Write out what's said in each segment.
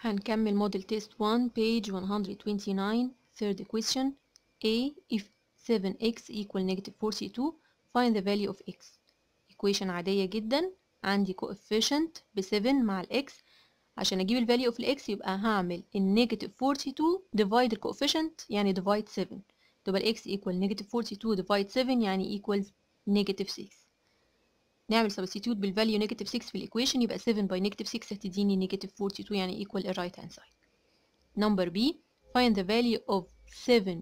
هنكمل model test 1 page 129 third question A if 7x equal negative 42 find the value of x equation عادية جدا عندي coefficient ب7 مع الx عشان اجيب value of x يبقى هعمل negative 42 divide the coefficient يعني divide 7 تبقى x equal negative 42 divide 7 يعني equals negative 6 نعمل سبستيتيوت بالفاليو نيجاتيف 6 في الايكويشن يبقى 7 باي نيجاتيف 6 هتديني نيجاتيف 42 يعني ايكوال الرايت هاند سايد نمبر بي find the value of 7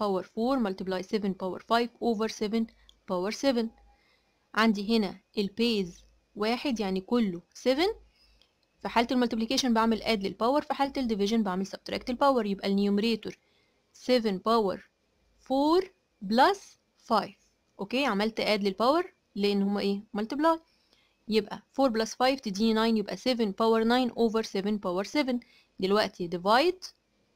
power 4 multiply 7 power 5 over 7 power 7 عندي هنا البيز واحد يعني كله 7 في حالة الملتبليكيشن بعمل اد للباور في حالة الديفيجن بعمل سبتراكت الباور يبقى النيومريتور 7 باور 4 بلس 5 اوكي عملت اد للباور لان هما ايه ملتبلاي يبقى 4 بلس 5 تديني 9 يبقى 7 باور 9 over 7 باور 7 دلوقتي divide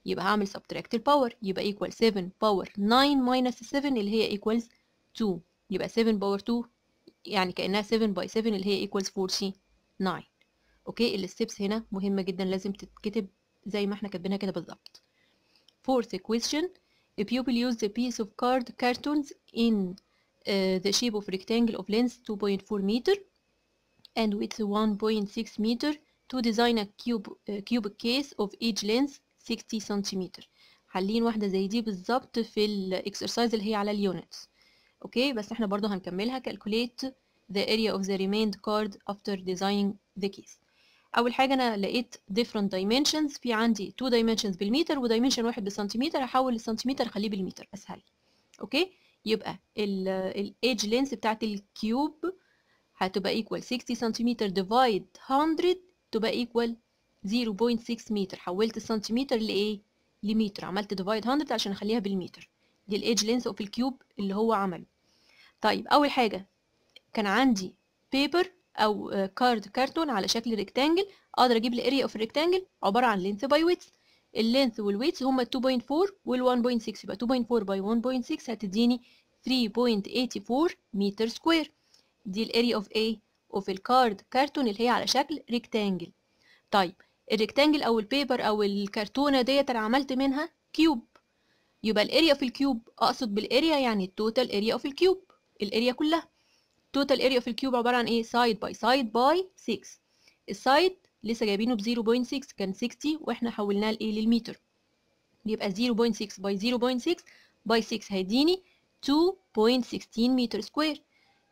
يبقى هعمل subtract الباور يبقى equal 7 باور 9 minus 7 اللي هي equals 2 يبقى 7 باور 2 يعني كأنها 7 by 7 اللي هي equals 49 اوكي الستبس هنا مهمة جدا لازم تتكتب زي ما احنا كاتبينها كده بالظبط fourth question a pupil used a piece of card cartons in the shape of rectangle of length 2.4 meter and width 1.6 meter to design a cube, uh, cubic case of each length 60 centimeter حالين واحدة زي دي بالظبط في الاكسرسايز اللي هي على اليونتس اوكي بس احنا برضو هنكملها calculate the area of the remained card after designing the case اول حاجة انا لقيت different dimensions في عندي two dimensions بالمتر ودايمنشن واحد بالسنتيمتر هحول السنتيمتر اخليه بالمتر اسهل اوكي يبقى edge length بتاعت الكيوب هتبقى equal 60 سنتيمتر divide 100 تبقى equal 0.6 متر حولت السنتيمتر لايه لمتر عملت divide 100 عشان اخليها بالمتر دي edge length of الكيوب اللي هو عمله طيب اول حاجه كان عندي بيبر او كارد كرتون على شكل rectangle اقدر اجيب area of rectangle عباره عن length by width اللينث والويت هما 2.4 وال 1.6 يبقى 2.4 باي 1.6 هتديني 3.84 متر سكوير دي الاري اوف ايه اوف الكارد كارتون اللي هي على شكل ريكتانجل طيب الريكتانجل او البيبر او الكرتونه ديت انا عملت منها كيوب يبقى الاريا في الكيوب اقصد بالاريا يعني التوتال اريا اوف الكيوب الاريا كلها التوتال اريا في الكيوب عباره عن ايه سايد باي سايد باي 6 السايد لسه جايبينه ب 0.6 كان 60 واحنا حولناه لايه للمتر يبقى 0.6 باي 0.6 باي 6 هيديني 2.16 متر سكوير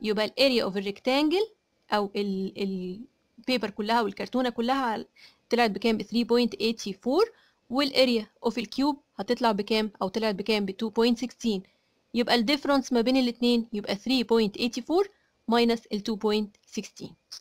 يبقى الاريا اوف الريكتانجل او البيبر كلها والكرتونه كلها طلعت بكام ب 3.84 والاريا اوف الكيوب هتطلع بكام او طلعت بكام ب 2.16 يبقى الديفرنس ما بين الاثنين يبقى 3.84 ماينس ال 2.16